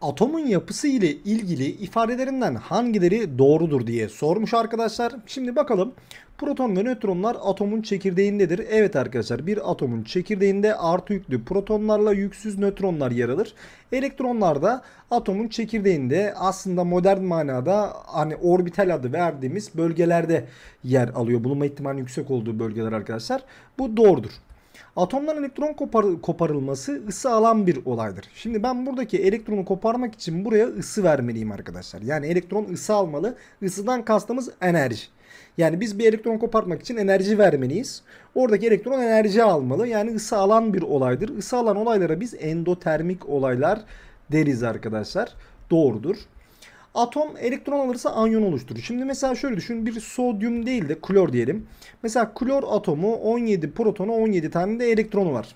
atomun yapısı ile ilgili ifadelerinden hangileri doğrudur diye sormuş arkadaşlar. Şimdi bakalım proton ve nötronlar atomun çekirdeğindedir. Evet arkadaşlar bir atomun çekirdeğinde artı yüklü protonlarla yüksüz nötronlar yer alır. Elektronlar da atomun çekirdeğinde aslında modern manada hani orbital adı verdiğimiz bölgelerde yer alıyor. Bulunma ihtimali yüksek olduğu bölgeler arkadaşlar. Bu doğrudur. Atomdan elektron kopar koparılması ısı alan bir olaydır. Şimdi ben buradaki elektronu koparmak için buraya ısı vermeliyim arkadaşlar. Yani elektron ısı almalı. Isıdan kastımız enerji. Yani biz bir elektron koparmak için enerji vermeliyiz. Oradaki elektron enerji almalı. Yani ısı alan bir olaydır. Isı alan olaylara biz endotermik olaylar deriz arkadaşlar. Doğrudur. Atom elektron alırsa anyon oluşturur. Şimdi mesela şöyle düşün bir sodyum değil de klor diyelim. Mesela klor atomu 17 protonu 17 tane de elektronu var.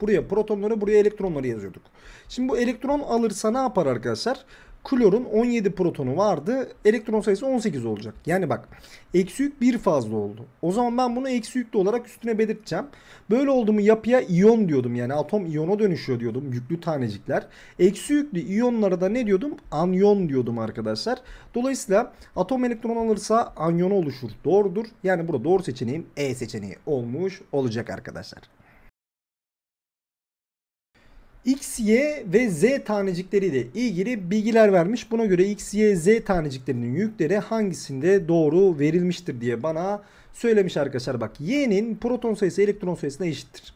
Buraya protonları buraya elektronları yazıyorduk. Şimdi bu elektron alırsa ne yapar arkadaşlar? klorun 17 protonu vardı. Elektron sayısı 18 olacak. Yani bak eksi yük bir fazla oldu. O zaman ben bunu eksi yüklü olarak üstüne belirteceğim. Böyle oldu mu yapıya iyon diyordum. Yani atom iyona dönüşüyor diyordum. Yüklü tanecikler. Eksi yüklü iyonlara da ne diyordum? Anyon diyordum arkadaşlar. Dolayısıyla atom elektron alırsa anyon oluşur. Doğrudur. Yani burada doğru seçeneğim E seçeneği olmuş olacak arkadaşlar. X, Y ve Z tanecikleri ile ilgili bilgiler vermiş. Buna göre X, Y, Z taneciklerinin yükleri hangisinde doğru verilmiştir diye bana söylemiş arkadaşlar. Bak Y'nin proton sayısı elektron sayısına eşittir.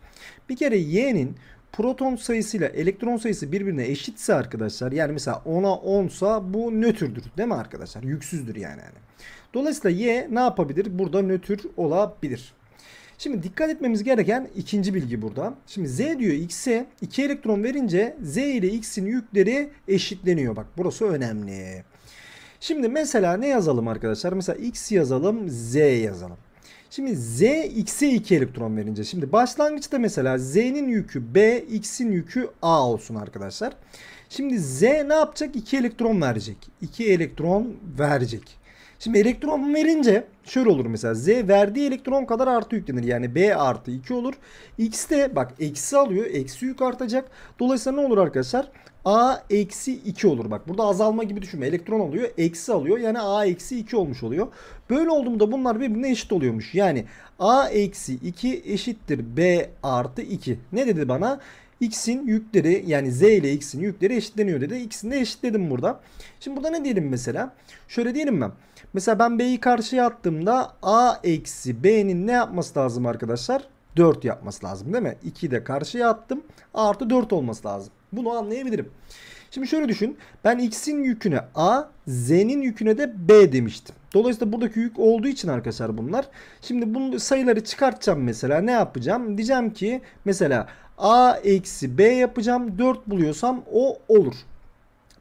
Bir kere Y'nin proton sayısıyla elektron sayısı birbirine eşitse arkadaşlar yani mesela 10'a 10 sa bu nötrdür değil mi arkadaşlar? Yüksüzdür yani. Dolayısıyla Y ne yapabilir? Burada nötr olabilir. Şimdi dikkat etmemiz gereken ikinci bilgi burada. Şimdi Z diyor X'e 2 elektron verince Z ile X'in yükleri eşitleniyor. Bak burası önemli. Şimdi mesela ne yazalım arkadaşlar? Mesela X yazalım, Z yazalım. Şimdi Z X'e 2 elektron verince. Şimdi başlangıçta mesela Z'nin yükü B, X'in yükü A olsun arkadaşlar. Şimdi Z ne yapacak? 2 elektron verecek. 2 elektron verecek. Şimdi elektron verince şöyle olur mesela Z verdiği elektron kadar artı yüklenir. Yani B artı 2 olur. X de bak eksi alıyor. Eksi yük artacak. Dolayısıyla ne olur arkadaşlar? A eksi 2 olur. Bak burada azalma gibi düşünme. Elektron alıyor. Eksi alıyor. Yani A eksi 2 olmuş oluyor. Böyle olduğunda bunlar birbirine eşit oluyormuş. Yani A eksi 2 eşittir B artı 2. Ne dedi bana? x'in yükleri yani z ile x'in yükleri eşitleniyor dedi. İkisini de eşitledim burada. Şimdi burada ne diyelim mesela? Şöyle diyelim ben. Mesela ben B'yi karşıya attığımda A eksi B'nin ne yapması lazım arkadaşlar? 4 yapması lazım değil mi? 2'yi de karşıya attım. artı 4 olması lazım. Bunu anlayabilirim. Şimdi şöyle düşün. Ben X'in yüküne A, Z'nin yüküne de B demiştim. Dolayısıyla buradaki yük olduğu için arkadaşlar bunlar. Şimdi bu sayıları çıkartacağım mesela. Ne yapacağım? Diyeceğim ki mesela A eksi B yapacağım. 4 buluyorsam o olur.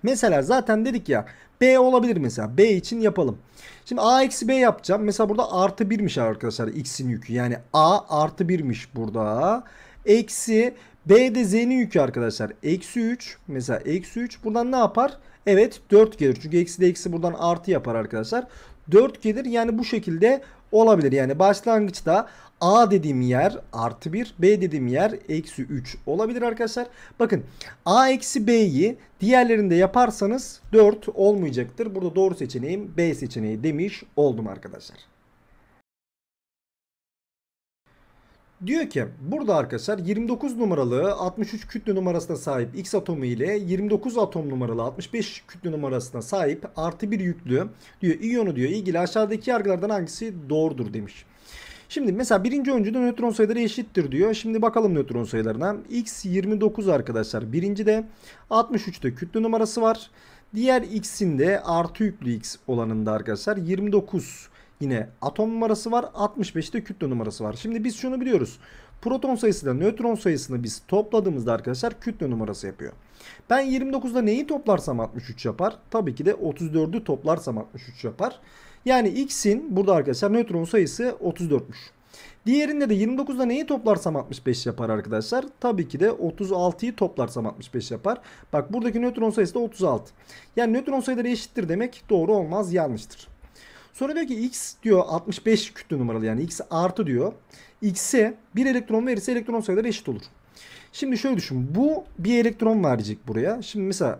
Mesela zaten dedik ya B olabilir mesela. B için yapalım. Şimdi A eksi B yapacağım. Mesela burada artı 1'miş arkadaşlar X'in yükü. Yani A artı 1'miş burada. Eksi B de Z'nin yükü arkadaşlar. Eksi 3. Mesela eksi 3. Buradan ne yapar? Evet 4 gelir. Çünkü eksi de eksi buradan artı yapar arkadaşlar. 4 gelir. Yani bu şekilde olabilir. Yani başlangıçta A dediğim yer artı 1, B dediğim yer eksi 3 olabilir arkadaşlar. Bakın A eksi B'yi diğerlerinde yaparsanız 4 olmayacaktır. Burada doğru seçeneğim B seçeneği demiş oldum arkadaşlar. Diyor ki burada arkadaşlar 29 numaralı 63 kütle numarasına sahip X atomu ile 29 atom numaralı 65 kütle numarasına sahip artı bir yüklü diyor iyonu diyor ilgili aşağıdaki yargılardan hangisi doğrudur demiş. Şimdi mesela birinci öncüde nötron sayıları eşittir diyor. Şimdi bakalım nötron sayılarına. X 29 arkadaşlar. Birinci de 63'te kütle numarası var. Diğer x'in de artı yüklü x olanında arkadaşlar 29 yine atom numarası var. 65'te kütle numarası var. Şimdi biz şunu biliyoruz. Proton sayısıyla nötron sayısını biz topladığımızda arkadaşlar kütle numarası yapıyor. Ben 29'da neyi toplarsam 63 yapar? Tabii ki de 34'ü toplarsam 63 yapar. Yani x'in burada arkadaşlar nötron sayısı 34'müş. Diğerinde de 29'da neyi toplarsam 65 yapar arkadaşlar? Tabii ki de 36'yı toplarsam 65 yapar. Bak buradaki nötron sayısı da 36. Yani nötron sayıları eşittir demek doğru olmaz yanlıştır. Sonra diyor ki x diyor 65 kütle numaralı yani x artı diyor. X'e bir elektron verirse elektron sayıları eşit olur. Şimdi şöyle düşün. Bu bir elektron verecek buraya. Şimdi mesela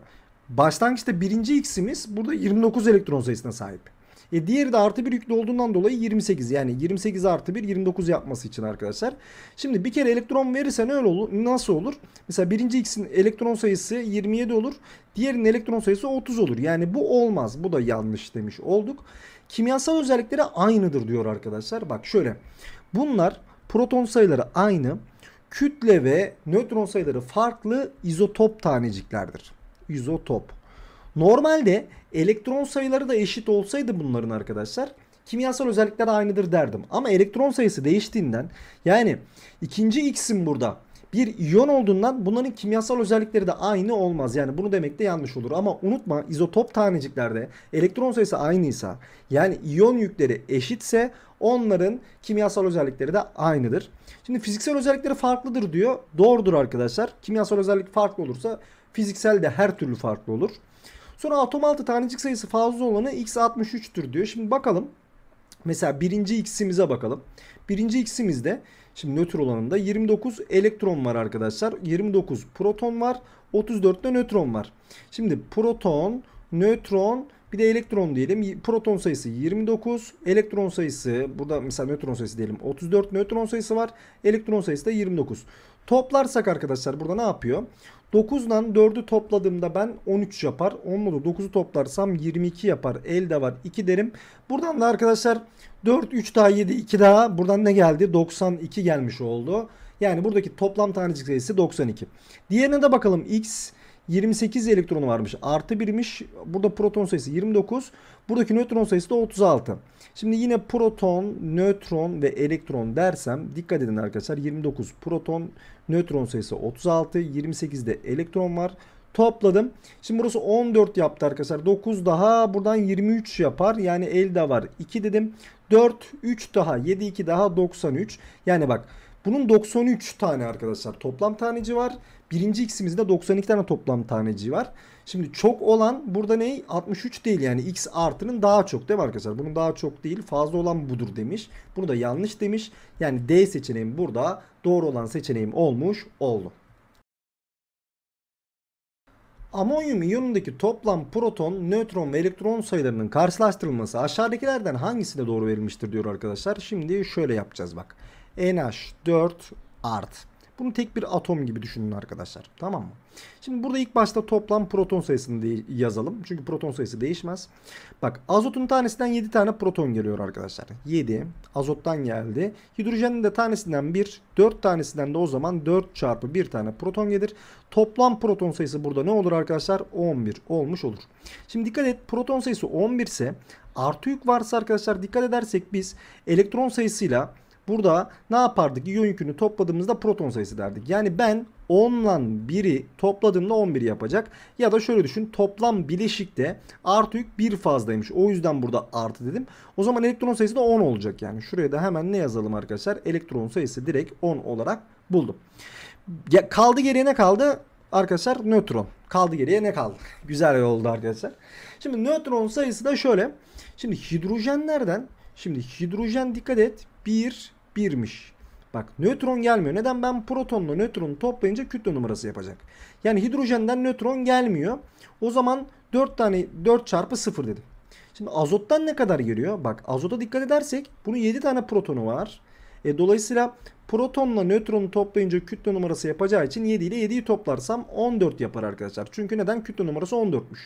başlangıçta birinci x'imiz burada 29 elektron sayısına sahip. E diğeri de artı bir yüklü olduğundan dolayı 28 yani 28 artı bir 29 yapması için arkadaşlar. Şimdi bir kere elektron verirsen öyle olur. Nasıl olur? Mesela birinci x'in elektron sayısı 27 olur. Diğerinin elektron sayısı 30 olur. Yani bu olmaz. Bu da yanlış demiş olduk. Kimyasal özellikleri aynıdır diyor arkadaşlar. Bak şöyle. Bunlar proton sayıları aynı. Kütle ve nötron sayıları farklı izotop taneciklerdir. İzotop. Normalde elektron sayıları da eşit olsaydı bunların arkadaşlar kimyasal özellikler aynıdır derdim. Ama elektron sayısı değiştiğinden yani ikinci x'im burada bir iyon olduğundan bunların kimyasal özellikleri de aynı olmaz. Yani bunu demek de yanlış olur. Ama unutma izotop taneciklerde elektron sayısı aynıysa yani iyon yükleri eşitse onların kimyasal özellikleri de aynıdır. Şimdi fiziksel özellikleri farklıdır diyor. Doğrudur arkadaşlar. Kimyasal özellik farklı olursa fiziksel de her türlü farklı olur. Sonra atom altı tanecik sayısı fazla olanı x63'tür diyor. Şimdi bakalım. Mesela birinci x'imize bakalım. Birinci x'imizde Şimdi nötr olanında 29 elektron var arkadaşlar. 29 proton var. 34 de nötron var. Şimdi proton, nötron bir de elektron diyelim. Proton sayısı 29, elektron sayısı burada mesela nötron sayısı diyelim 34 nötron sayısı var. Elektron sayısı da 29. Toplarsak arkadaşlar burada ne yapıyor? 9 ile 4'ü topladığımda ben 13 yapar. 10 ile 9'u toplarsam 22 yapar. Elde var 2 derim. Buradan da arkadaşlar 4, 3 daha 7, 2 daha. Buradan ne geldi? 92 gelmiş oldu. Yani buradaki toplam tanecik sayısı 92. Diğerine de bakalım. X 28 elektronu varmış. Artı birmiş. Burada proton sayısı 29. Buradaki nötron sayısı da 36. Şimdi yine proton, nötron ve elektron dersem dikkat edin arkadaşlar 29 proton, nötron sayısı 36, 28'de elektron var. Topladım. Şimdi burası 14 yaptı arkadaşlar. 9 daha buradan 23 yapar. Yani elde var 2 dedim. 4, 3 daha, 7, 2 daha 93. Yani bak bunun 93 tane arkadaşlar toplam taneci var. Birinci x'imizde 92 tane toplam taneci var. Şimdi çok olan burada ney? 63 değil yani x artının daha çok değil mi arkadaşlar? Bunun daha çok değil fazla olan budur demiş. Bunu da yanlış demiş. Yani D seçeneğim burada doğru olan seçeneğim olmuş oldu. Amonyum iyonundaki toplam proton, nötron ve elektron sayılarının karşılaştırılması aşağıdakilerden hangisine doğru verilmiştir diyor arkadaşlar. Şimdi şöyle yapacağız bak. NH4 art. Bunu tek bir atom gibi düşünün arkadaşlar. Tamam mı? Şimdi burada ilk başta toplam proton sayısını yazalım. Çünkü proton sayısı değişmez. Bak azotun tanesinden 7 tane proton geliyor arkadaşlar. 7 azottan geldi. Hidrojenin de tanesinden 1. 4 tanesinden de o zaman 4 çarpı 1 tane proton gelir. Toplam proton sayısı burada ne olur arkadaşlar? 11 olmuş olur. Şimdi dikkat et proton sayısı 11 ise artı yük varsa arkadaşlar dikkat edersek biz elektron sayısıyla ile Burada ne yapardık? İyon yükünü topladığımızda proton sayısı derdik. Yani ben 10 ile 1'i topladığımda 11 yapacak. Ya da şöyle düşün toplam bileşikte artı yük 1 fazlaymış. O yüzden burada artı dedim. O zaman elektron sayısı da 10 olacak yani. Şuraya da hemen ne yazalım arkadaşlar? Elektron sayısı direkt 10 olarak buldum. Ya kaldı geriye ne kaldı? Arkadaşlar nötron. Kaldı geriye ne kaldı? Güzel oldu arkadaşlar. Şimdi nötron sayısı da şöyle. Şimdi hidrojenlerden Şimdi hidrojen dikkat et. 1, 1'miş. Bak nötron gelmiyor. Neden? Ben protonla nötronu toplayınca kütle numarası yapacak. Yani hidrojenden nötron gelmiyor. O zaman 4 tane 4 çarpı 0 dedim. Şimdi azottan ne kadar geliyor? Bak azota dikkat edersek bunun 7 tane protonu var. E, dolayısıyla protonla nötronu toplayınca kütle numarası yapacağı için 7 ile 7'yi toplarsam 14 yapar arkadaşlar. Çünkü neden? Kütle numarası 14'müş.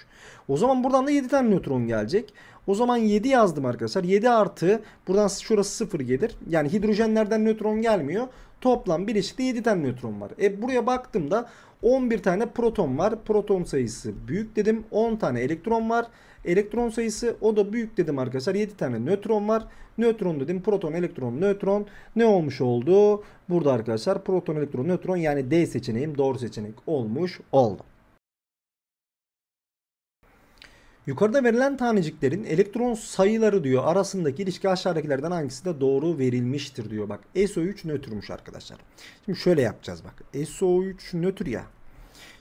O zaman buradan da 7 tane nötron gelecek. O zaman 7 yazdım arkadaşlar. 7 artı buradan şurası 0 gelir. Yani hidrojenlerden nötron gelmiyor. Toplam bileşikte 7 tane nötron var. E buraya baktığımda 11 tane proton var. Proton sayısı büyük dedim. 10 tane elektron var. Elektron sayısı o da büyük dedim arkadaşlar. 7 tane nötron var. Nötron dedim. Proton, elektron, nötron. Ne olmuş oldu? Burada arkadaşlar proton, elektron, nötron yani D seçeneğim doğru seçenek olmuş oldu. Yukarıda verilen taneciklerin elektron sayıları diyor arasındaki ilişki aşağıdakilerden hangisi de doğru verilmiştir diyor. Bak SO3 nötrmüş arkadaşlar. Şimdi şöyle yapacağız bak. SO3 nötr ya.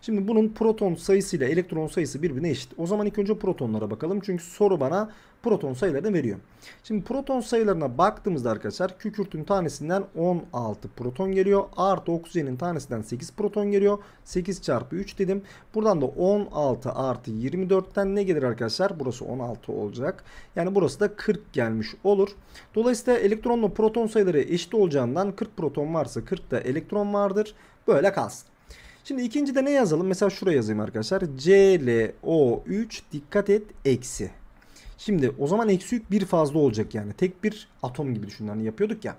Şimdi bunun proton sayısıyla elektron sayısı birbirine eşit. O zaman ilk önce protonlara bakalım. Çünkü soru bana proton sayılarını veriyor. Şimdi proton sayılarına baktığımızda arkadaşlar kükürtün tanesinden 16 proton geliyor. Artı oksijenin tanesinden 8 proton geliyor. 8 çarpı 3 dedim. Buradan da 16 artı 24'ten ne gelir arkadaşlar? Burası 16 olacak. Yani burası da 40 gelmiş olur. Dolayısıyla elektronla proton sayıları eşit olacağından 40 proton varsa 40 da elektron vardır. Böyle kalsın. Şimdi ikinci de ne yazalım? Mesela şuraya yazayım arkadaşlar. ClO3 dikkat et eksi. Şimdi o zaman eksi yük bir fazla olacak yani. Tek bir atom gibi düşünün hani yapıyorduk ya.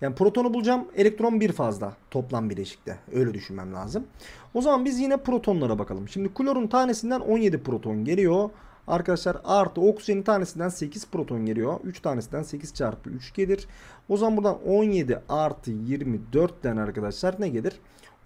Yani protonu bulacağım elektron bir fazla toplam bileşikte. Öyle düşünmem lazım. O zaman biz yine protonlara bakalım. Şimdi klorun tanesinden 17 proton geliyor. Arkadaşlar artı oksijenin tanesinden 8 proton geliyor. 3 tanesinden 8 çarpı 3 gelir. O zaman buradan 17 artı 24'ten arkadaşlar ne gelir?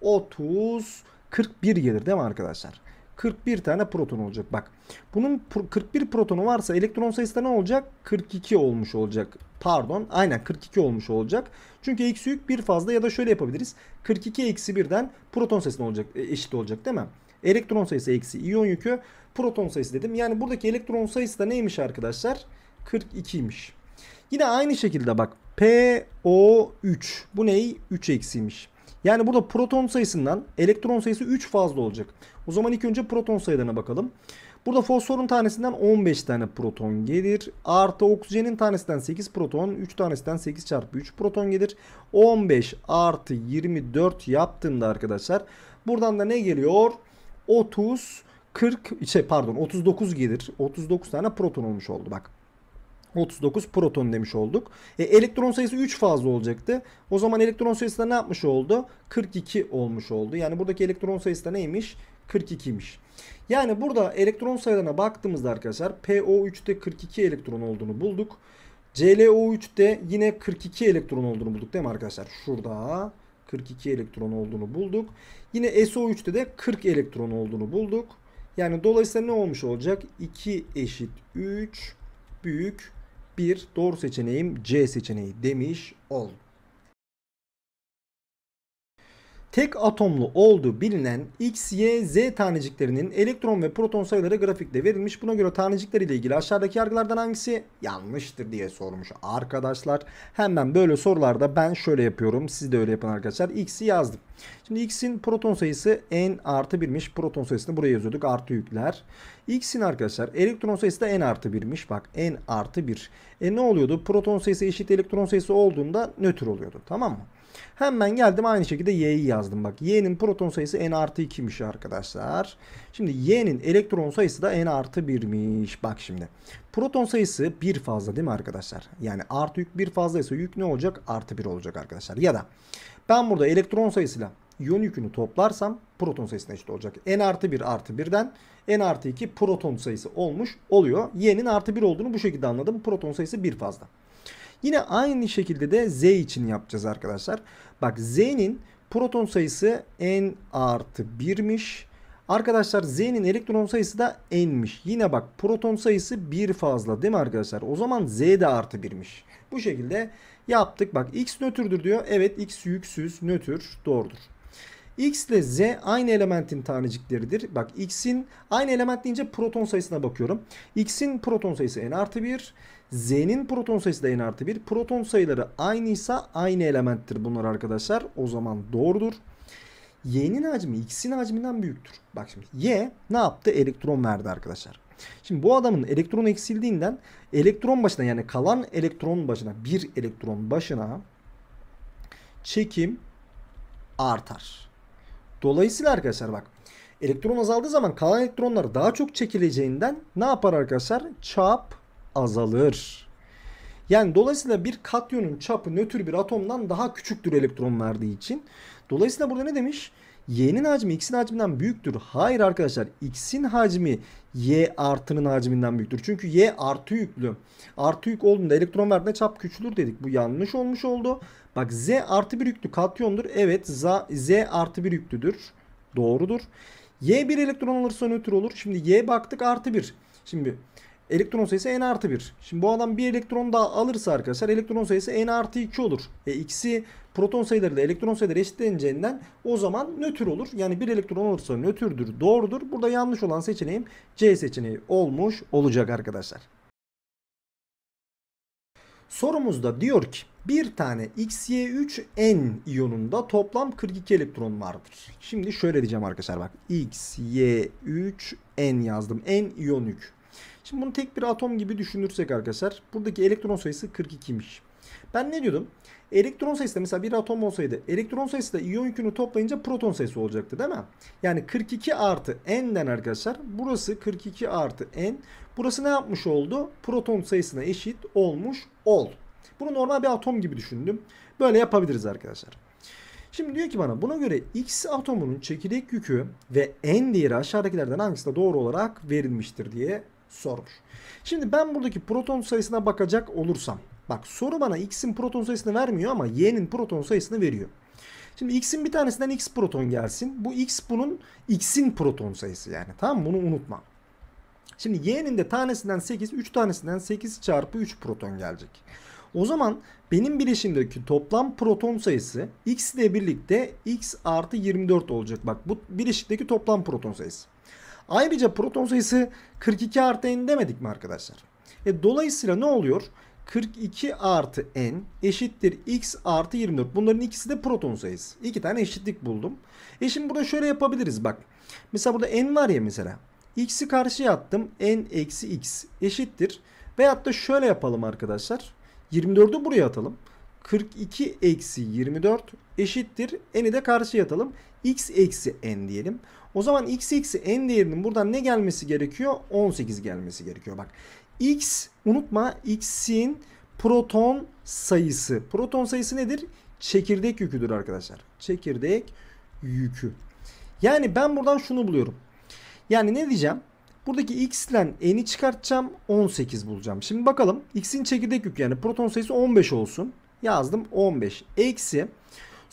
30 41 gelir değil mi arkadaşlar? 41 tane proton olacak. Bak bunun 41 protonu varsa elektron sayısı da ne olacak? 42 olmuş olacak. Pardon aynen 42 olmuş olacak. Çünkü eksi yük bir fazla ya da şöyle yapabiliriz. 42 eksi birden proton sayısı ne olacak, e, eşit olacak değil mi? Elektron sayısı eksi iyon yükü proton sayısı dedim. Yani buradaki elektron sayısı da neymiş arkadaşlar? 42'ymiş. Yine aynı şekilde bak PO3 bu ney? 3 eksiymiş. Yani burada proton sayısından elektron sayısı 3 fazla olacak. O zaman ilk önce proton sayılarına bakalım. Burada fosforun tanesinden 15 tane proton gelir. Artı oksijenin tanesinden 8 proton. 3 tanesinden 8 çarpı 3 proton gelir. 15 artı 24 yaptığımda arkadaşlar. Buradan da ne geliyor? 30, 40, şey pardon 39 gelir. 39 tane proton olmuş oldu bak. 39 proton demiş olduk. E, elektron sayısı 3 fazla olacaktı. O zaman elektron sayısı da ne yapmış oldu? 42 olmuş oldu. Yani buradaki elektron sayısı da neymiş? 42'ymiş. Yani burada elektron sayılarına baktığımızda arkadaşlar PO3'te 42 elektron olduğunu bulduk. CLO3'te yine 42 elektron olduğunu bulduk değil mi arkadaşlar? Şurada 42 elektron olduğunu bulduk. Yine SO3'te de 40 elektron olduğunu bulduk. Yani dolayısıyla ne olmuş olacak? 2 eşit 3 büyük 1 doğru seçeneğim C seçeneği demiş oldum. Tek atomlu olduğu bilinen X, Y, Z taneciklerinin elektron ve proton sayıları grafikte verilmiş. Buna göre tanecikler ile ilgili aşağıdaki yargılardan hangisi yanlıştır diye sormuş arkadaşlar. Hemen böyle sorularda ben şöyle yapıyorum. Siz de öyle yapın arkadaşlar. X'i yazdım. Şimdi x'in proton sayısı n artı 1'miş. Proton sayısını buraya yazıyorduk. Artı yükler. x'in arkadaşlar elektron sayısı da n artı 1'miş. Bak n artı 1. E ne oluyordu? Proton sayısı eşit elektron sayısı olduğunda nötr oluyordu. Tamam mı? Hemen geldim aynı şekilde y'yi yazdım. Bak y'nin proton sayısı n artı 2'miş arkadaşlar. Şimdi y'nin elektron sayısı da n artı 1'miş. Bak şimdi. Proton sayısı 1 fazla değil mi arkadaşlar? Yani artı yük 1 fazlaysa yük ne olacak? Artı 1 olacak arkadaşlar. Ya da ben burada elektron sayısıyla iyon yükünü toplarsam proton sayısına eşit olacak. N artı 1 artı 1'den N artı 2 proton sayısı olmuş oluyor. Y'nin artı 1 olduğunu bu şekilde anladım. Proton sayısı 1 fazla. Yine aynı şekilde de Z için yapacağız arkadaşlar. Bak Z'nin proton sayısı N artı 1'miş. Arkadaşlar Z'nin elektron sayısı da N'miş. Yine bak proton sayısı 1 fazla değil mi arkadaşlar? O zaman Z de artı 1'miş. Bu şekilde Yaptık bak x nötrdür diyor. Evet x yüksüz nötr doğrudur. X ile Z aynı elementin tanecikleridir. Bak X'in aynı element deyince proton sayısına bakıyorum. X'in proton sayısı n artı 1. Z'nin proton sayısı da n artı 1. Proton sayıları aynıysa aynı elementtir bunlar arkadaşlar. O zaman doğrudur. Y'nin hacmi X'in hacminden büyüktür. Bak şimdi Y ne yaptı? Elektron verdi arkadaşlar. Şimdi bu adamın elektron eksildiğinden elektron başına yani kalan elektron başına bir elektron başına çekim artar. Dolayısıyla arkadaşlar bak elektron azaldığı zaman kalan elektronlar daha çok çekileceğinden ne yapar arkadaşlar? Çap azalır. Yani dolayısıyla bir katyonun çapı nötr bir atomdan daha küçüktür elektron verdiği için. Dolayısıyla burada ne demiş? Y'nin hacmi X'in hacminden büyüktür. Hayır arkadaşlar X'in hacmi Y artının haciminden büyüktür. Çünkü Y artı yüklü. Artı yük olduğunda elektron verdiğinde çap küçülür dedik. Bu yanlış olmuş oldu. Bak Z artı bir yüklü katyondur. Evet Z, Z artı bir yüklüdür. Doğrudur. Y bir elektron alırsa nötr olur. Şimdi Y baktık artı bir. Şimdi elektron sayısı n artı bir Şimdi bu adam bir elektron daha alırsa arkadaşlar elektron sayısı n artı iki olur. E x'i proton sayıları ile elektron sayıları eşitleneceğinden o zaman nötr olur. Yani bir elektron olursa nötrdür, doğrudur. Burada yanlış olan seçeneğim C seçeneği olmuş olacak arkadaşlar. Sorumuzda diyor ki bir tane XY3N iyonunda toplam 42 elektron vardır. Şimdi şöyle diyeceğim arkadaşlar bak XY3N yazdım. N iyon yük. Şimdi bunu tek bir atom gibi düşünürsek arkadaşlar buradaki elektron sayısı 42'ymiş. Ben ne diyordum? Elektron sayısı da mesela bir atom olsaydı elektron sayısı da iyon yükünü toplayınca proton sayısı olacaktı değil mi? Yani 42 artı n'den arkadaşlar burası 42 artı n. Burası ne yapmış oldu? Proton sayısına eşit olmuş ol. Bunu normal bir atom gibi düşündüm. Böyle yapabiliriz arkadaşlar. Şimdi diyor ki bana buna göre X atomunun çekirdek yükü ve n değeri aşağıdakilerden de doğru olarak verilmiştir diye sormuş. Şimdi ben buradaki proton sayısına bakacak olursam Bak soru bana x'in proton sayısını vermiyor ama y'nin proton sayısını veriyor. Şimdi x'in bir tanesinden x proton gelsin. Bu x bunun x'in proton sayısı yani. Tamam mı? Bunu unutma. Şimdi y'nin de tanesinden 8, 3 tanesinden 8 çarpı 3 proton gelecek. O zaman benim bileşimdeki toplam proton sayısı x ile birlikte x artı 24 olacak. Bak bu bileşikteki toplam proton sayısı. Ayrıca proton sayısı 42 artı n demedik mi arkadaşlar? E, dolayısıyla ne oluyor? 42 artı n eşittir x artı 24. Bunların ikisi de proton sayısı. İki tane eşitlik buldum. E şimdi burada şöyle yapabiliriz bak. Mesela burada n var ya mesela. x'i karşıya attım. n eksi x eşittir. Veyahut da şöyle yapalım arkadaşlar. 24'ü buraya atalım. 42 eksi 24 eşittir. N'i de karşıya atalım. x eksi n diyelim. O zaman x eksi n değerinin buradan ne gelmesi gerekiyor? 18 gelmesi gerekiyor. Bak X unutma X'in proton sayısı. Proton sayısı nedir? Çekirdek yüküdür arkadaşlar. Çekirdek yükü. Yani ben buradan şunu buluyorum. Yani ne diyeceğim? Buradaki X ile n'i çıkartacağım. 18 bulacağım. Şimdi bakalım. x'in çekirdek yükü yani proton sayısı 15 olsun. Yazdım 15. Eksi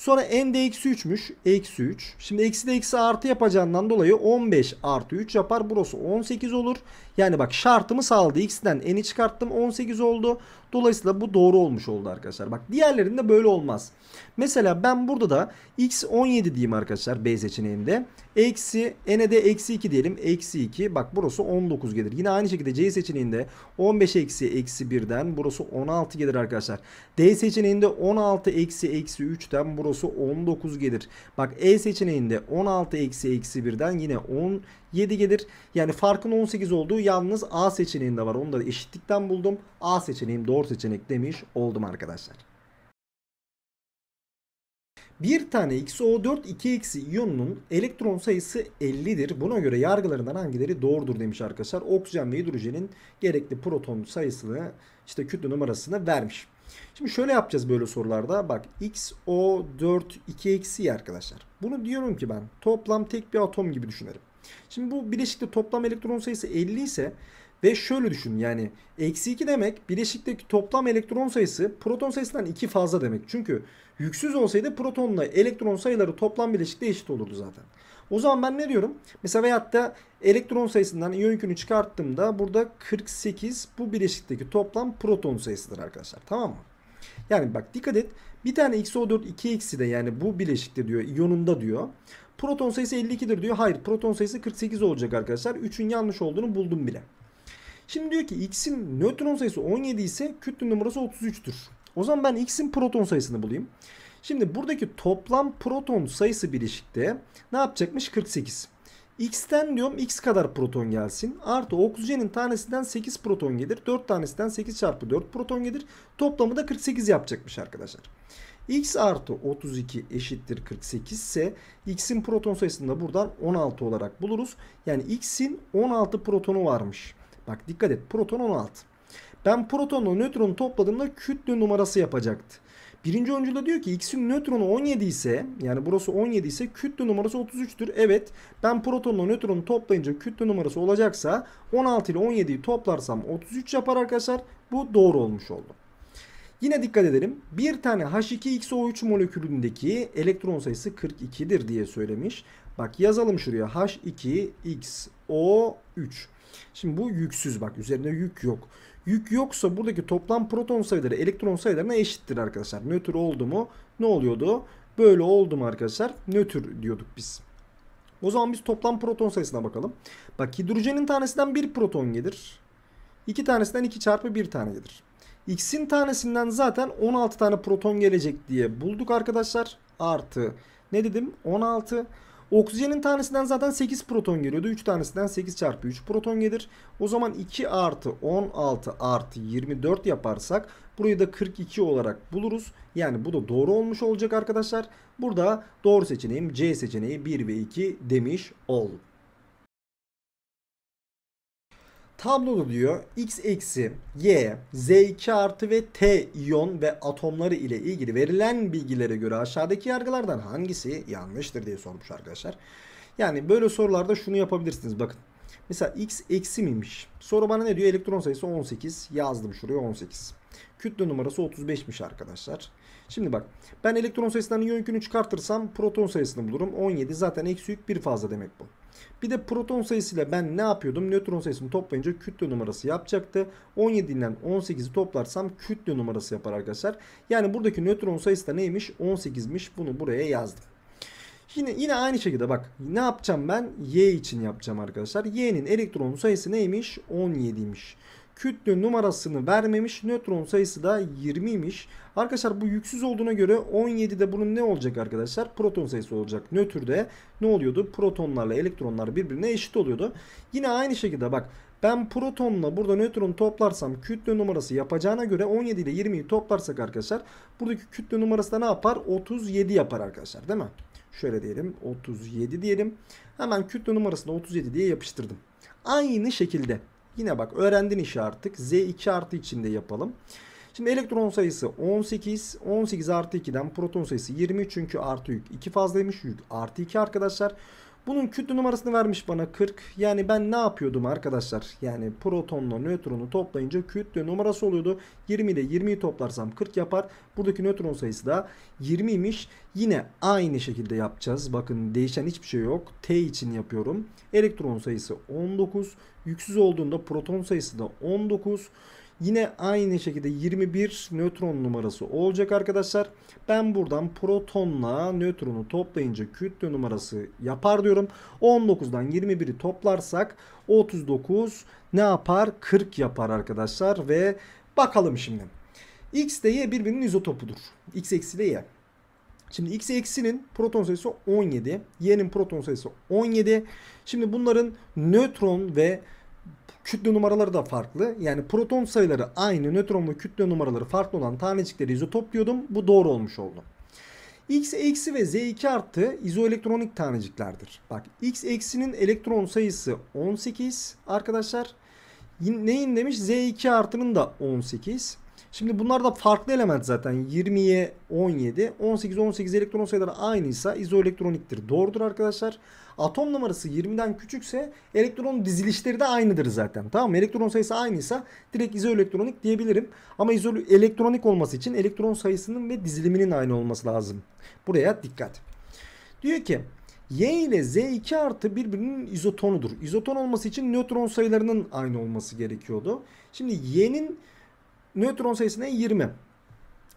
Sonra n de eksi 3'müş. Eksi 3. Şimdi eksi de eksi artı yapacağından dolayı 15 artı 3 yapar. Burası 18 olur. Yani bak şartımı saldı. X'den n'i çıkarttım. 18 oldu. Dolayısıyla bu doğru olmuş oldu arkadaşlar. Bak diğerlerinde böyle olmaz. Mesela ben burada da x 17 diyeyim arkadaşlar B seçeneğinde. Eksi n'e eksi 2 diyelim. Eksi 2 bak burası 19 gelir. Yine aynı şekilde C seçeneğinde 15 eksi eksi 1'den burası 16 gelir arkadaşlar. D seçeneğinde 16 eksi eksi 3'ten burası 19 gelir. Bak E seçeneğinde 16 eksi eksi 1'den yine 10 7 gelir. Yani farkın 18 olduğu yalnız A seçeneğinde var. Onu da eşitlikten buldum. A seçeneğim doğru seçenek demiş oldum arkadaşlar. Bir tane XO4 2X iyonunun elektron sayısı 50'dir. Buna göre yargılarından hangileri doğrudur demiş arkadaşlar. Oksijen ve hidrojenin gerekli proton sayısını işte kütle numarasını vermiş. Şimdi şöyle yapacağız böyle sorularda. Bak XO4 2 eksiği arkadaşlar. Bunu diyorum ki ben toplam tek bir atom gibi düşünelim. Şimdi bu bileşikte toplam elektron sayısı 50 ise ve şöyle düşün yani eksi 2 demek bileşikteki toplam elektron sayısı proton sayısından 2 fazla demek. Çünkü yüksüz olsaydı protonla elektron sayıları toplam bileşikte eşit olurdu zaten. O zaman ben ne diyorum? Mesela veyahut da elektron sayısından iyon yükünü çıkarttığımda burada 48 bu bileşikteki toplam proton sayısıdır arkadaşlar. Tamam mı? Yani bak dikkat et. Bir tane XO4 2 eksi de yani bu bileşikte diyor iyonunda diyor. Proton sayısı 52'dir diyor. Hayır proton sayısı 48 olacak arkadaşlar. 3'ün yanlış olduğunu buldum bile. Şimdi diyor ki x'in nötron sayısı 17 ise kütle numarası 33'tür. O zaman ben x'in proton sayısını bulayım. Şimdi buradaki toplam proton sayısı bileşikte ne yapacakmış? 48. X'ten diyorum X kadar proton gelsin. Artı oksijenin tanesinden 8 proton gelir. 4 tanesinden 8 çarpı 4 proton gelir. Toplamı da 48 yapacakmış arkadaşlar x artı 32 eşittir 48 ise x'in proton sayısını da buradan 16 olarak buluruz. Yani x'in 16 protonu varmış. Bak dikkat et proton 16. Ben protonla nötronu topladığımda kütle numarası yapacaktı. Birinci öncülde diyor ki x'in nötronu 17 ise yani burası 17 ise kütle numarası 33'tür. Evet ben protonla nötronu toplayınca kütle numarası olacaksa 16 ile 17'yi toplarsam 33 yapar arkadaşlar. Bu doğru olmuş oldu. Yine dikkat edelim. Bir tane H2XO3 molekülündeki elektron sayısı 42'dir diye söylemiş. Bak yazalım şuraya H2XO3. Şimdi bu yüksüz bak üzerinde yük yok. Yük yoksa buradaki toplam proton sayıları elektron sayılarına eşittir arkadaşlar. Nötr oldu mu ne oluyordu? Böyle oldu mu arkadaşlar? Nötr diyorduk biz. O zaman biz toplam proton sayısına bakalım. Bak hidrojenin tanesinden bir proton gelir. İki tanesinden iki çarpı bir tane gelir. X'in tanesinden zaten 16 tane proton gelecek diye bulduk arkadaşlar. Artı ne dedim 16. Oksijenin tanesinden zaten 8 proton geliyordu. 3 tanesinden 8 çarpı 3 proton gelir. O zaman 2 artı 16 artı 24 yaparsak burayı da 42 olarak buluruz. Yani bu da doğru olmuş olacak arkadaşlar. Burada doğru seçeneğim C seçeneği 1 ve 2 demiş olduk. Tabloda diyor x eksi y, z2 artı ve t iyon ve atomları ile ilgili verilen bilgilere göre aşağıdaki yargılardan hangisi yanlıştır diye sormuş arkadaşlar. Yani böyle sorularda şunu yapabilirsiniz bakın. Mesela x eksi miymiş? Soru bana ne diyor? Elektron sayısı 18. Yazdım şuraya 18. Kütle numarası 35'miş arkadaşlar. Şimdi bak ben elektron sayısından iyon yükünü çıkartırsam proton sayısını bulurum. 17 zaten eksi yük bir fazla demek bu. Bir de proton sayısıyla ben ne yapıyordum? Nötron sayısını toplayınca kütle numarası yapacaktı. 17 ile 18'i toplarsam kütle numarası yapar arkadaşlar. Yani buradaki nötron sayısı da neymiş? 18'miş. Bunu buraya yazdım. Yine, yine aynı şekilde bak ne yapacağım ben? Y için yapacağım arkadaşlar. Y'nin elektron sayısı neymiş? 17'ymiş kütle numarasını vermemiş. Nötron sayısı da 20'ymiş. Arkadaşlar bu yüksüz olduğuna göre 17'de bunun ne olacak arkadaşlar? Proton sayısı olacak. Nötr'de ne oluyordu? Protonlarla elektronlar birbirine eşit oluyordu. Yine aynı şekilde bak ben protonla burada nötron toplarsam kütle numarası yapacağına göre 17 ile 20'yi toplarsak arkadaşlar buradaki kütle numarası da ne yapar? 37 yapar arkadaşlar değil mi? Şöyle diyelim 37 diyelim. Hemen kütle numarasını 37 diye yapıştırdım. Aynı şekilde Yine bak öğrendin işi artık. Z2 artı içinde yapalım. Şimdi elektron sayısı 18. 18 artı 2'den proton sayısı 20. Çünkü artı yük 2 fazlaymış. Yük artı 2 arkadaşlar. Bunun kütle numarasını vermiş bana 40. Yani ben ne yapıyordum arkadaşlar? Yani protonla nötronu toplayınca kütle numarası oluyordu. 20 ile 20'yi toplarsam 40 yapar. Buradaki nötron sayısı da 20'ymiş. Yine aynı şekilde yapacağız. Bakın değişen hiçbir şey yok. T için yapıyorum. Elektron sayısı 19. Yüksüz olduğunda proton sayısı da 19. 19. Yine aynı şekilde 21 nötron numarası olacak arkadaşlar. Ben buradan protonla nötronu toplayınca kütle numarası yapar diyorum. 19'dan 21'i toplarsak 39 ne yapar? 40 yapar arkadaşlar ve bakalım şimdi. X de Y birbirinin izotopudur. X eksi ile Y. Şimdi x eksinin proton sayısı 17. Y'nin proton sayısı 17. Şimdi bunların nötron ve kütle numaraları da farklı. Yani proton sayıları aynı, nötron ve kütle numaraları farklı olan tanecikleri izotop diyordum. Bu doğru olmuş oldu. X eksi ve Z2 artı izoelektronik taneciklerdir. Bak X eksinin elektron sayısı 18 arkadaşlar. Neyin demiş? Z2 artının da 18. Şimdi bunlar da farklı element zaten. 20'ye 17, 18 18 elektron sayıları aynıysa izoelektroniktir. Doğrudur arkadaşlar. Atom numarası 20'den küçükse elektron dizilişleri de aynıdır zaten. Tamam Elektron sayısı aynıysa direkt izoelektronik diyebilirim. Ama izoelektronik olması için elektron sayısının ve diziliminin aynı olması lazım. Buraya dikkat. Diyor ki Y ile Z2 artı birbirinin izotonudur. İzoton olması için nötron sayılarının aynı olması gerekiyordu. Şimdi Y'nin nötron sayısı ne? 20.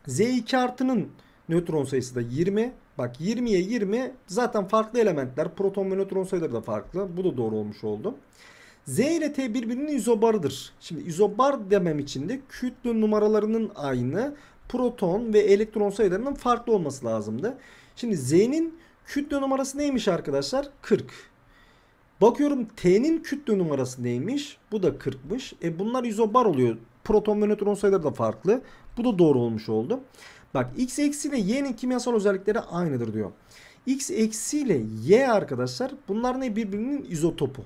Z2 artının nötron sayısı da 20. Bak 20'ye 20 zaten farklı elementler. Proton ve nötron sayıları da farklı. Bu da doğru olmuş oldu. Z ile T birbirinin izobarıdır. Şimdi izobar demem için de kütle numaralarının aynı proton ve elektron sayılarının farklı olması lazımdı. Şimdi Z'nin kütle numarası neymiş arkadaşlar? 40. Bakıyorum T'nin kütle numarası neymiş? Bu da 40'mış. E bunlar izobar oluyor proton ve nötron sayıları da farklı. Bu da doğru olmuş oldu. Bak x eksi ile y'nin kimyasal özellikleri aynıdır diyor. x eksi ile y arkadaşlar bunlar ne birbirinin izotopu.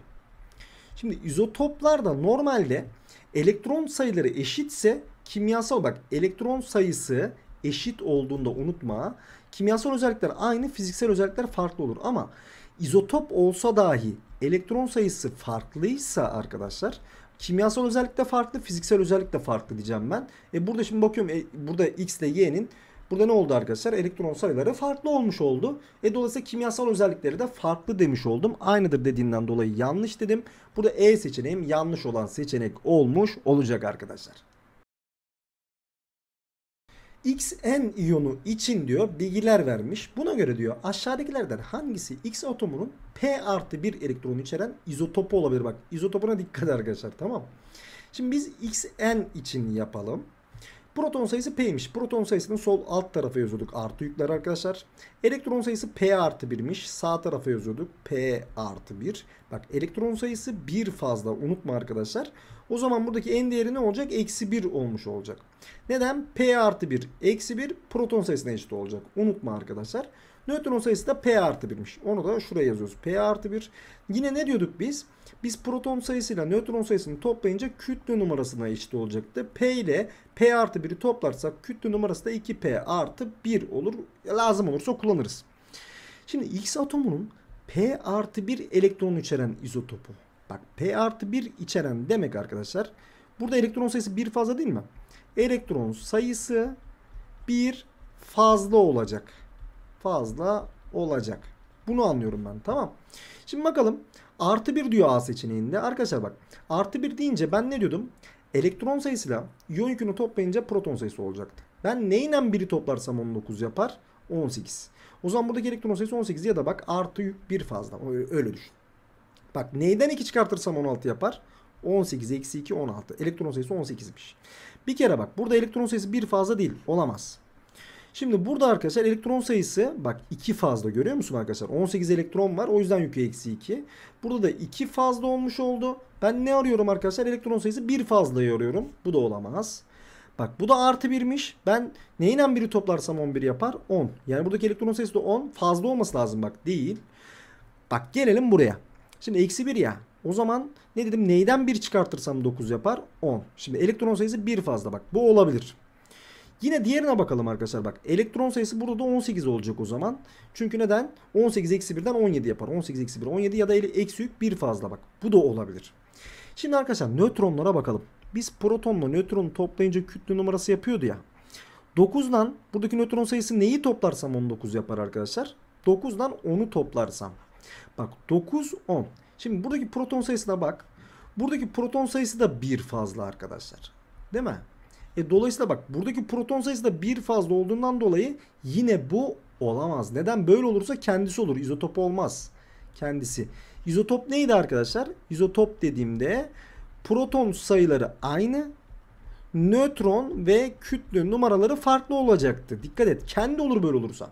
Şimdi izotoplarda normalde elektron sayıları eşitse kimyasal bak elektron sayısı eşit olduğunda unutma. Kimyasal özellikler aynı, fiziksel özellikler farklı olur ama izotop olsa dahi elektron sayısı farklıysa arkadaşlar Kimyasal özellik de farklı, fiziksel özellik de farklı diyeceğim ben. E burada şimdi bakıyorum e, burada X ile Y'nin burada ne oldu arkadaşlar? Elektron sayıları farklı olmuş oldu. E dolayısıyla kimyasal özellikleri de farklı demiş oldum. Aynıdır dediğinden dolayı yanlış dedim. Burada E seçeneğim yanlış olan seçenek olmuş olacak arkadaşlar. Xn iyonu için diyor bilgiler vermiş. Buna göre diyor aşağıdakilerden hangisi X atomunun P artı 1 elektronu içeren izotopu olabilir? Bak izotopuna dikkat arkadaşlar tamam Şimdi biz Xn için yapalım. Proton sayısı pmiş. Proton sayısını sol alt tarafa yazıyorduk. Artı yükler arkadaşlar. Elektron sayısı P artı 1'miş. Sağ tarafa yazıyorduk. P artı 1. Bak elektron sayısı 1 fazla. Unutma arkadaşlar. Arkadaşlar. O zaman buradaki en değeri ne olacak? Eksi 1 olmuş olacak. Neden? P artı 1. Eksi 1 proton sayısına eşit olacak. Unutma arkadaşlar. Nötron sayısı da P artı 1'miş. Onu da şuraya yazıyoruz. P artı 1. Yine ne diyorduk biz? Biz proton sayısıyla nötron sayısını toplayınca kütle numarasına eşit olacaktı. P ile P artı 1'i toplarsak kütle numarası da 2P artı 1 olur. Lazım olursa kullanırız. Şimdi X atomunun P artı 1 elektronu içeren izotopu. Bak P artı 1 içeren demek arkadaşlar. Burada elektron sayısı 1 fazla değil mi? Elektron sayısı 1 fazla olacak. Fazla olacak. Bunu anlıyorum ben tamam. Şimdi bakalım artı 1 diyor A seçeneğinde. Arkadaşlar bak artı 1 deyince ben ne diyordum? Elektron sayısıyla iyon yükünü toplayınca proton sayısı olacaktı. Ben neyle biri toplarsam 19 yapar? 18. O zaman buradaki elektron sayısı 18 ya da bak artı 1 fazla. Öyle düşün. Bak neyden 2 çıkartırsam 16 yapar. 18 eksi 2 16. Elektron sayısı 18'miş. Bir kere bak burada elektron sayısı 1 fazla değil. Olamaz. Şimdi burada arkadaşlar elektron sayısı bak 2 fazla görüyor musun arkadaşlar? 18 elektron var o yüzden yükü eksi 2. Burada da 2 fazla olmuş oldu. Ben ne arıyorum arkadaşlar? Elektron sayısı 1 fazlayı arıyorum. Bu da olamaz. Bak bu da artı 1'miş. Ben neyle 1'i toplarsam 11 yapar? 10. Yani buradaki elektron sayısı da 10. Fazla olması lazım bak değil. Bak gelelim buraya. Şimdi eksi 1 ya. O zaman ne dedim neyden 1 çıkartırsam 9 yapar 10. Şimdi elektron sayısı 1 fazla bak bu olabilir. Yine diğerine bakalım arkadaşlar bak elektron sayısı burada da 18 olacak o zaman. Çünkü neden 18 eksi 1'den 17 yapar 18 eksi 1 17 ya da eksi yük 1 fazla bak bu da olabilir. Şimdi arkadaşlar nötronlara bakalım. Biz protonla nötronu toplayınca kütle numarası yapıyordu ya. 9'dan buradaki nötron sayısı neyi toplarsam 19 yapar arkadaşlar. 9'dan 10'u toplarsam Bak 9, 10. Şimdi buradaki proton sayısına bak. Buradaki proton sayısı da 1 fazla arkadaşlar. Değil mi? E dolayısıyla bak buradaki proton sayısı da 1 fazla olduğundan dolayı yine bu olamaz. Neden? Böyle olursa kendisi olur. İzotop olmaz. Kendisi. İzotop neydi arkadaşlar? İzotop dediğimde proton sayıları aynı. Nötron ve kütle numaraları farklı olacaktı. Dikkat et. Kendi olur böyle olursa.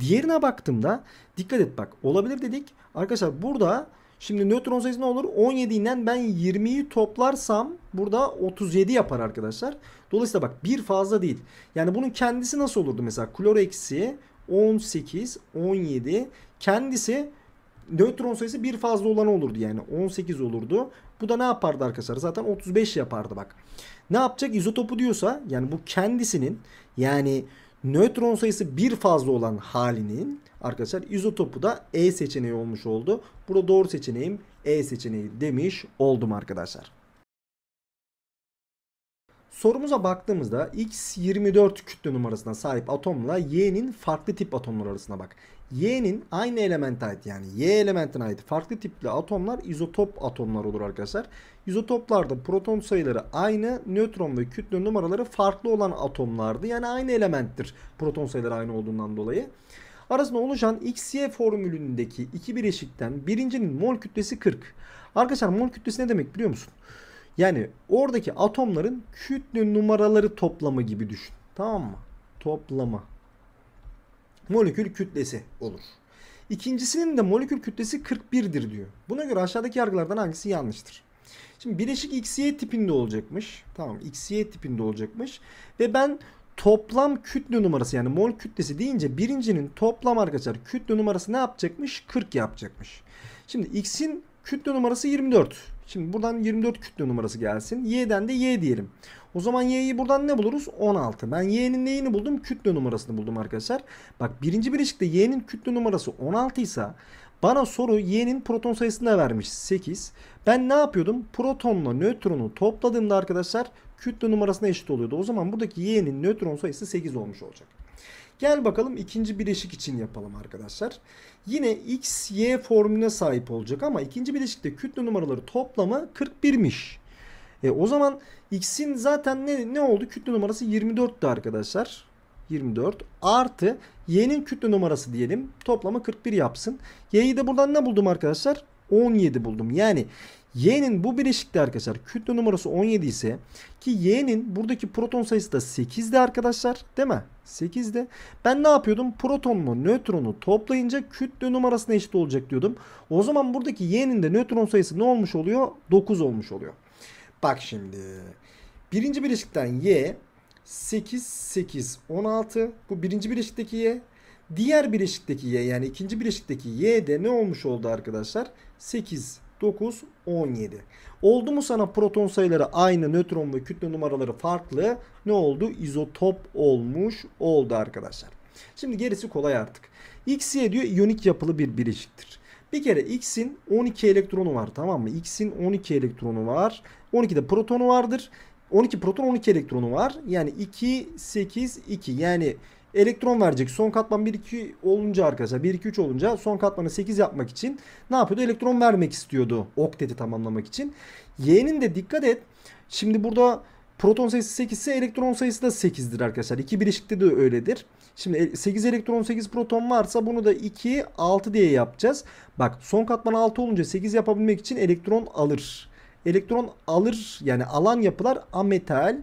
Diğerine baktığımda dikkat et bak olabilir dedik. Arkadaşlar burada şimdi nötron sayısı ne olur? 17'inden ben 20'yi toplarsam burada 37 yapar arkadaşlar. Dolayısıyla bak bir fazla değil. Yani bunun kendisi nasıl olurdu mesela? Klor eksi 18, 17 kendisi nötron sayısı bir fazla olan olurdu yani 18 olurdu. Bu da ne yapardı arkadaşlar? Zaten 35 yapardı bak. Ne yapacak? İzotopu diyorsa yani bu kendisinin yani nötron sayısı bir fazla olan halinin arkadaşlar izotopu da E seçeneği olmuş oldu. Burada doğru seçeneğim E seçeneği demiş oldum arkadaşlar. Sorumuza baktığımızda X24 kütle numarasına sahip atomla Y'nin farklı tip atomları arasına bak. Y'nin aynı elemente ait yani Y elementine ait farklı tipli atomlar izotop atomlar olur arkadaşlar. İzotoplarda proton sayıları aynı, nötron ve kütle numaraları farklı olan atomlardı. Yani aynı elementtir proton sayıları aynı olduğundan dolayı. Arasında oluşan XY formülündeki iki bileşikten birincinin mol kütlesi 40. Arkadaşlar mol kütlesi ne demek biliyor musun? Yani oradaki atomların kütle numaraları toplamı gibi düşün. Tamam mı? Toplama. Molekül kütlesi olur. İkincisinin de molekül kütlesi 41'dir diyor. Buna göre aşağıdaki yargılardan hangisi yanlıştır? Şimdi bileşik XY tipinde olacakmış. Tamam XY tipinde olacakmış. Ve ben toplam kütle numarası yani mol kütlesi deyince birincinin toplam arkadaşlar kütle numarası ne yapacakmış? 40 yapacakmış. Şimdi X'in kütle numarası 24. Şimdi buradan 24 kütle numarası gelsin. Y'den de Y diyelim. O zaman Y'yi buradan ne buluruz? 16. Ben Y'nin neyini buldum? Kütle numarasını buldum arkadaşlar. Bak birinci bileşikte Y'nin kütle numarası 16 ise bana soru Y'nin proton sayısını vermiş 8. Ben ne yapıyordum? Protonla nötronu topladığımda arkadaşlar kütle numarasına eşit oluyordu. O zaman buradaki Y'nin nötron sayısı 8 olmuş olacak. Gel bakalım ikinci bileşik için yapalım arkadaşlar. Yine x, y formüle sahip olacak ama ikinci bileşikte kütle numaraları toplamı 41'miş. E, o zaman x'in zaten ne, ne oldu? Kütle numarası 24'tü arkadaşlar. 24 artı y'nin kütle numarası diyelim. Toplamı 41 yapsın. y'yi de buradan ne buldum arkadaşlar? 17 buldum. Yani Y'nin bu bileşikte arkadaşlar kütle numarası 17 ise ki Y'nin buradaki proton sayısı da 8'de arkadaşlar değil mi? 8'de. Ben ne yapıyordum? Protonlu nötronu toplayınca kütle numarasına eşit olacak diyordum. O zaman buradaki Y'nin de nötron sayısı ne olmuş oluyor? 9 olmuş oluyor. Bak şimdi. Birinci bileşikten Y 8, 8, 16. Bu birinci bileşikteki Y. Diğer bileşikteki Y yani ikinci bileşikteki Y de ne olmuş oldu arkadaşlar? 8, 9, 17. Oldu mu sana proton sayıları aynı, nötron ve kütle numaraları farklı. Ne oldu? İzotop olmuş oldu arkadaşlar. Şimdi gerisi kolay artık. XY diyor iyonik yapılı bir bileşiktir. Bir kere X'in 12 elektronu var tamam mı? X'in 12 elektronu var. 12'de protonu vardır. 12 proton 12 elektronu var. Yani 2, 8, 2. Yani elektron verecek. Son katman 1 2 olunca arkadaşlar 1 2 3 olunca son katmanı 8 yapmak için ne yapıyordu? Elektron vermek istiyordu okteti tamamlamak için. Y'nin de dikkat et. Şimdi burada proton sayısı 8 ise elektron sayısı da 8'dir arkadaşlar. İki bileşikte de öyledir. Şimdi 8 e, elektron 8 proton varsa bunu da 2 6 diye yapacağız. Bak son katman 6 olunca 8 yapabilmek için elektron alır. Elektron alır yani alan yapılar ametal. metal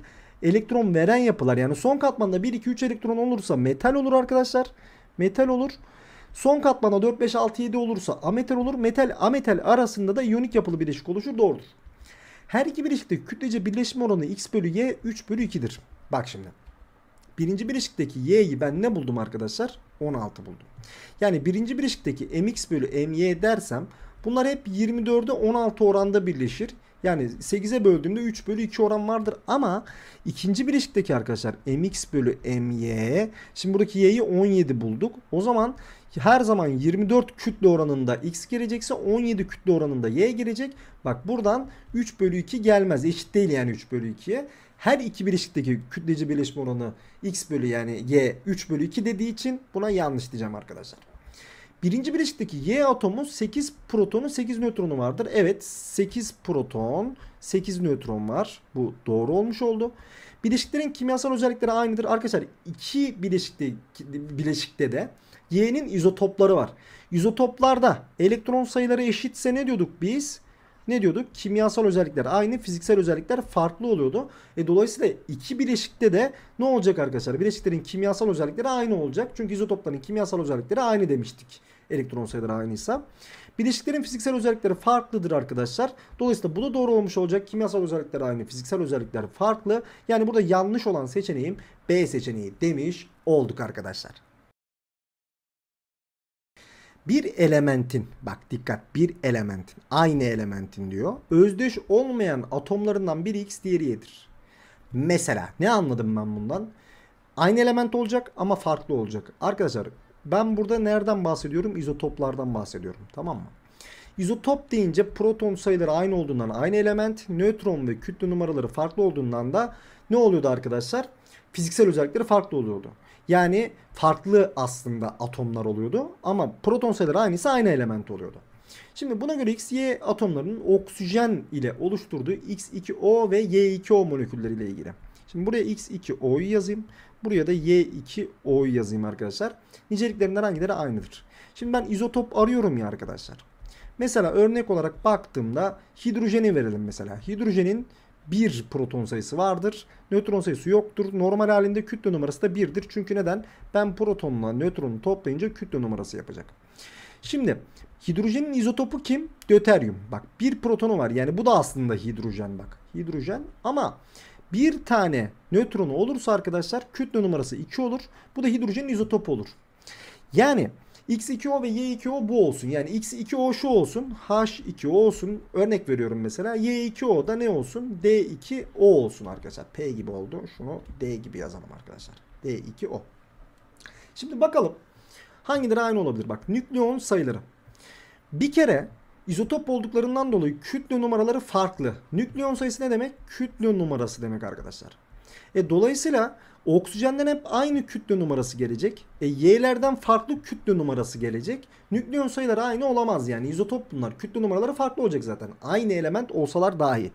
elektron veren yapılar. Yani son katmanda 1 2 3 elektron olursa metal olur arkadaşlar. Metal olur. Son katmanda 4 5 6 7 olursa ametal olur. Metal ametal arasında da iyonik yapılı bileşik oluşur. Doğrudur. Her iki bileşikteki kütlece birleşme oranı x bölü y 3 bölü 2'dir. Bak şimdi. Birinci bileşikteki y'yi ben ne buldum arkadaşlar? 16 buldum. Yani birinci bileşikteki mx bölü my dersem bunlar hep 24'e 16 oranda birleşir. Yani 8'e böldüğümde 3 bölü 2 oran vardır ama ikinci bileşikteki arkadaşlar mx bölü my. Şimdi buradaki y'yi 17 bulduk. O zaman her zaman 24 kütle oranında x gelecekse 17 kütle oranında y gelecek. Bak buradan 3 bölü 2 gelmez. Eşit değil yani 3 bölü 2'ye. Her iki bileşikteki kütleci birleşme oranı x bölü yani y 3 bölü 2 dediği için buna yanlış diyeceğim arkadaşlar. Birinci bileşikteki Y atomun 8 protonun 8 nötronu vardır. Evet 8 proton 8 nötron var. Bu doğru olmuş oldu. Bileşiklerin kimyasal özellikleri aynıdır. Arkadaşlar iki bileşikte, bileşikte de Y'nin izotopları var. İzotoplarda elektron sayıları eşitse ne diyorduk biz? ne diyorduk? Kimyasal özellikler aynı, fiziksel özellikler farklı oluyordu. E, dolayısıyla iki bileşikte de ne olacak arkadaşlar? Bileşiklerin kimyasal özellikleri aynı olacak. Çünkü izotopların kimyasal özellikleri aynı demiştik. Elektron sayıları aynıysa. Bileşiklerin fiziksel özellikleri farklıdır arkadaşlar. Dolayısıyla bu da doğru olmuş olacak. Kimyasal özellikler aynı, fiziksel özellikler farklı. Yani burada yanlış olan seçeneğim B seçeneği demiş olduk arkadaşlar. Bir elementin bak dikkat bir elementin aynı elementin diyor. Özdeş olmayan atomlarından biri X diğeri Y'dir. Mesela ne anladım ben bundan? Aynı element olacak ama farklı olacak. Arkadaşlar ben burada nereden bahsediyorum? İzotoplardan bahsediyorum. Tamam mı? İzotop deyince proton sayıları aynı olduğundan aynı element, nötron ve kütle numaraları farklı olduğundan da ne oluyordu arkadaşlar? Fiziksel özellikleri farklı oluyordu. Yani farklı aslında atomlar oluyordu ama proton sayıları aynısı aynı element oluyordu. Şimdi buna göre X, Y atomlarının oksijen ile oluşturduğu X2O ve Y2O molekülleri ile ilgili. Şimdi buraya X2O'yu yazayım. Buraya da Y2O'yu yazayım arkadaşlar. Niceliklerinden hangileri aynıdır? Şimdi ben izotop arıyorum ya arkadaşlar. Mesela örnek olarak baktığımda hidrojeni verelim mesela. Hidrojenin bir proton sayısı vardır. Nötron sayısı yoktur. Normal halinde kütle numarası da 1'dir. Çünkü neden? Ben protonla nötronu toplayınca kütle numarası yapacak. Şimdi hidrojenin izotopu kim? Döteryum. Bak bir protonu var. Yani bu da aslında hidrojen bak. Hidrojen ama bir tane nötronu olursa arkadaşlar kütle numarası 2 olur. Bu da hidrojenin izotopu olur. Yani X2O ve Y2O bu olsun. Yani X2O şu olsun. H2O olsun. Örnek veriyorum mesela. Y2O da ne olsun? D2O olsun arkadaşlar. P gibi oldu. Şunu D gibi yazalım arkadaşlar. D2O. Şimdi bakalım. Hangileri aynı olabilir? Bak nükleon sayıları. Bir kere izotop olduklarından dolayı kütle numaraları farklı. Nükleon sayısı ne demek? Kütle numarası demek arkadaşlar. E dolayısıyla Oksijenden hep aynı kütle numarası gelecek. E, Y'lerden farklı kütle numarası gelecek. Nükleon sayıları aynı olamaz yani. İzotop bunlar. Kütle numaraları farklı olacak zaten. Aynı element olsalar dahi.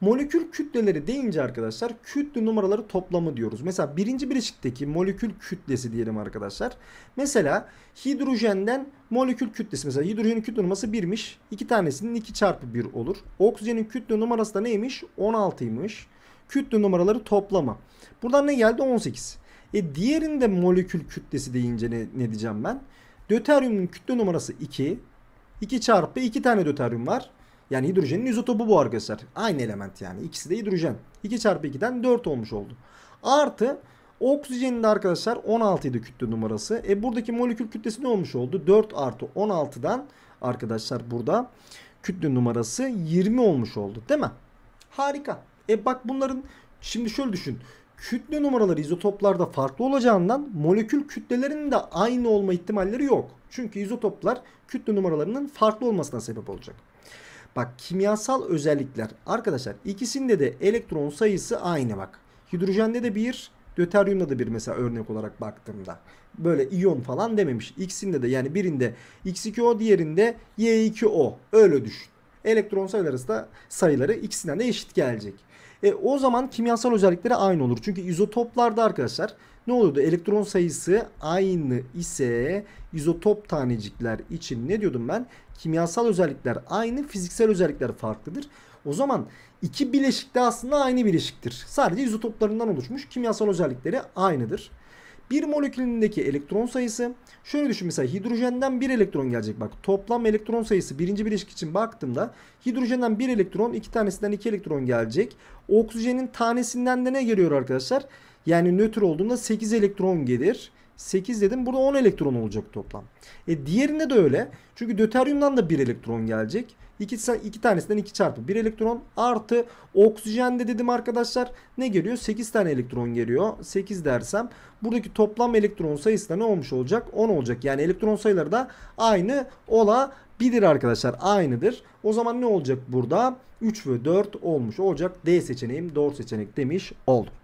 Molekül kütleleri deyince arkadaşlar kütle numaraları toplamı diyoruz. Mesela birinci bileşikteki molekül kütlesi diyelim arkadaşlar. Mesela hidrojenden molekül kütlesi mesela hidrojenin kütle numarası 1'miş. 2 tanesinin 2 çarpı 1 olur. Oksijenin kütle numarası da neymiş? 16'ymış kütle numaraları toplama. Buradan ne geldi? 18. E diğerinde molekül kütlesi deyince ne, ne diyeceğim ben? Döteryumun kütle numarası 2. 2 çarpı 2 tane döteryum var. Yani hidrojenin izotopu bu arkadaşlar. Aynı element yani. İkisi de hidrojen. 2 çarpı 2'den 4 olmuş oldu. Artı oksijenin de arkadaşlar 16 idi kütle numarası. E buradaki molekül kütlesi ne olmuş oldu? 4 artı 16'dan arkadaşlar burada kütle numarası 20 olmuş oldu. Değil mi? Harika. E bak bunların şimdi şöyle düşün. Kütle numaraları izotoplarda farklı olacağından molekül kütlelerinin de aynı olma ihtimalleri yok. Çünkü izotoplar kütle numaralarının farklı olmasına sebep olacak. Bak kimyasal özellikler arkadaşlar ikisinde de elektron sayısı aynı bak. Hidrojende de bir, Döteryumda da bir mesela örnek olarak baktığımda. Böyle iyon falan dememiş. İkisinde de yani birinde X2O diğerinde Y2O. Öyle düşün. Elektron sayıları da sayıları ikisinden de eşit gelecek. E, o zaman kimyasal özellikleri aynı olur. Çünkü izotoplarda arkadaşlar ne oluyordu? Elektron sayısı aynı ise izotop tanecikler için ne diyordum ben? Kimyasal özellikler aynı, fiziksel özellikler farklıdır. O zaman iki bileşik de aslında aynı bileşiktir. Sadece izotoplarından oluşmuş kimyasal özellikleri aynıdır. Bir molekülündeki elektron sayısı şöyle düşün mesela hidrojenden bir elektron gelecek bak. Toplam elektron sayısı birinci bileşik için baktığımda hidrojenden bir elektron iki tanesinden iki elektron gelecek. Oksijenin tanesinden de ne geliyor arkadaşlar? Yani nötr olduğunda 8 elektron gelir. 8 dedim. Burada 10 elektron olacak toplam. E diğerinde de öyle. Çünkü döteryumdan da bir elektron gelecek. İki, iki tanesinden 2 çarpı 1 elektron artı oksijen de dedim arkadaşlar. Ne geliyor? 8 tane elektron geliyor. 8 dersem buradaki toplam elektron sayısı da ne olmuş olacak? 10 olacak. Yani elektron sayıları da aynı olabilir arkadaşlar. Aynıdır. O zaman ne olacak burada? 3 ve 4 olmuş olacak. D seçeneğim doğru seçenek demiş oldum.